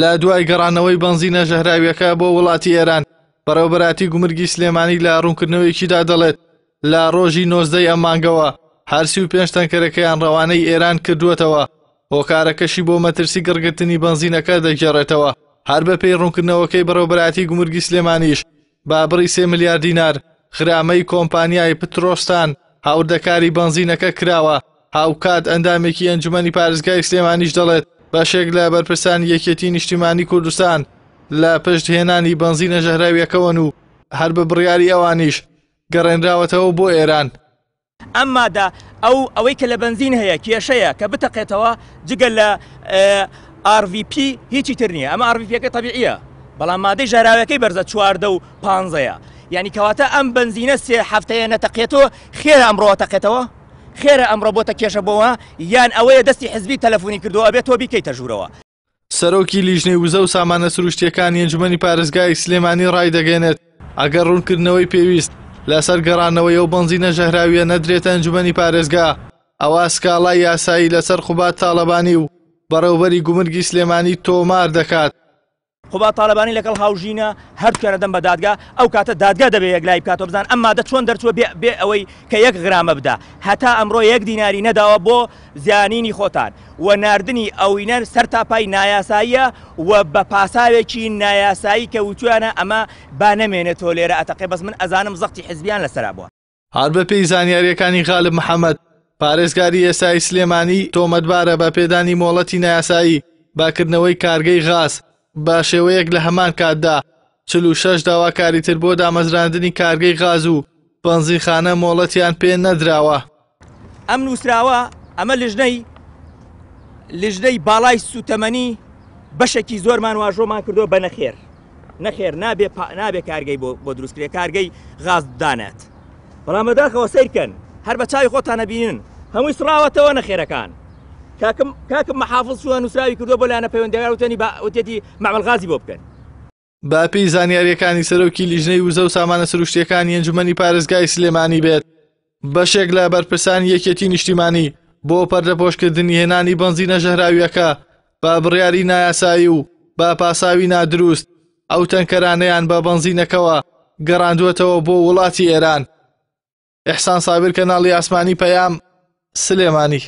لە دوای گەڕانەوەی بنزینە ژەهراویەکە بۆ وڵاتی ئێران بەڕێوبەتی گومرگی سلێمانی لە ڕوونکردنەوەیکیدا دەڵێت لە ڕۆژی نۆزدەی ئەمانگەوە هەرسی و پێنج تەنکەرەکەیان ڕەوانەی ئێران کردووەتەوە هۆکارەکەشی بۆ مەترسی گڕگرتنی بنزینەکە دەگێڕێتەوە هەر بە پێی ڕوونکردنەوەکەی بەڕێوبەتی گومرگی سلێمانیش بابڕی سێ میلیارد دینار خرامەی کۆمپانیای پترۆستان هاوردەکاری بنزینەکە کراوە هاوکات ئەندامێکی ئەنجومی پارێزگای سلێمانیش دەڵێت باشێک لە بەرپرسان یەکێتی نیشتیمانی کوردستان لە پشت هێنانی بنزینە ژەهراویەکەون و هەر بە بڕیاری ئەوانیش گەڕێنراوەتەوە بۆ ئێران ئەممادا ئەو ئەوەی کە لە بنزین هەیە کێشەیە کە بتەقێتەوە جگە لە RVP هیچی تر نییە ئەمە RVPەکە تەبیعە بەڵام مادەی ژەراوەکەی بەرزە چواردە و پانزەیە یعنی کەواتە ئەم بنزینە سێ هەفتەیە نەتەقێتەوە خێر ئەمڕۆ تەقێتەوە خێرە ئەمڕۆ بۆتە کێشەبەوە یان ئەوەیە دەستی حزبی تەلەفۆنی کردو ئەبێت تۆ بیکەیتە ژوورەوە سەرۆکی لیژنەی وزە و سامانە سروشتیەکان ئەنجمەنی پارێزگای سلێمانی ڕای دەگەێنێت ئەگەر ڕوونکردنەوەی پێویست لەسەر گەڕانەوە ئەو بنزی نەژەهراویە نەدرێتە ئەنجمەنی پارێزگا ئەوە سکاڵای یاسایی لەسەر خوبات تاالبانی و بەڕێوبەری گومرگی سلێمانی تۆمار دەکات خۆبا تاالبانی لەگەڵ هاوژینە هەردکەە دەم بە دادگا ئەو کاتە دادگا دەبێت یەک لای کاتۆ بزان ئەمما دە چۆن دەرچوە بێ ئەوەی کە یەک غرامە بدا هەتا ئەمڕۆ یەک دیناری نەداوە بۆ زیانینی خۆتان و نردنی ئەوینەر سەر تاپای نایاساییە و بە پاساوێکی نایاسایی کە وتوانە ئەمە با نەمێنێتۆ لێرە ئەتەقی بەس من ئەزانم زەختی حزبیان لەسرا بووە هەر بە پێی زانیاریەکانی غالب محەممەد پارێزگاری ئێسای سلێمانی تۆمەتبارە بە پێدانی مۆڵەتی نایاسایی باکردنەوەی کارگەی غاز بە شێوەیەک لە هەمان کاتدا چل و شەش داواکاری تر بۆ دامەزراندنی کارگەی غاز و بەنزیخانە مۆڵەتیان پێ نەدراوە ئەم نووسراوە ئەمە لژنەی لژدەی باڵای سوتەمەنی بەشێکی زۆرمان واژۆمان کردو بە نەخێر نەخێر نابێ نابێ کارگەی بۆ دروستکرێ کارگەی غازدانێت بەڵام بەداخەوە سیرکەن هەر بە چاوی خۆتانە بینن هەمووی سراوەتەوە نەخێرەکان کاکم کاکم محافظ سووان نووسراوی کردو بۆ لاەنە پەیوەندەوتنی بەوتێتی مامەلغازی بۆ بکەن باپی زانیاریەکانی سەرۆکی لیژنەی وزە و سامانە سروشتیەکانی ئەنجومی پارێزگای سلێمانی بێت بەشێک لە بەرپرسان یەکێتی نیشتیمانی بۆ پەردەپۆشکردنی هێنانی بنزینە ژەهراویەکە با بڕیاری نایاسایی و با پاساوی نادروست ئەو تەنکەرانەیان بە بنزینەکەوە گەڕاندوێتەوە بۆ وڵاتی ئێران ئەحسان سابر کەناڵی ئاسمانی پەیام سلێمانی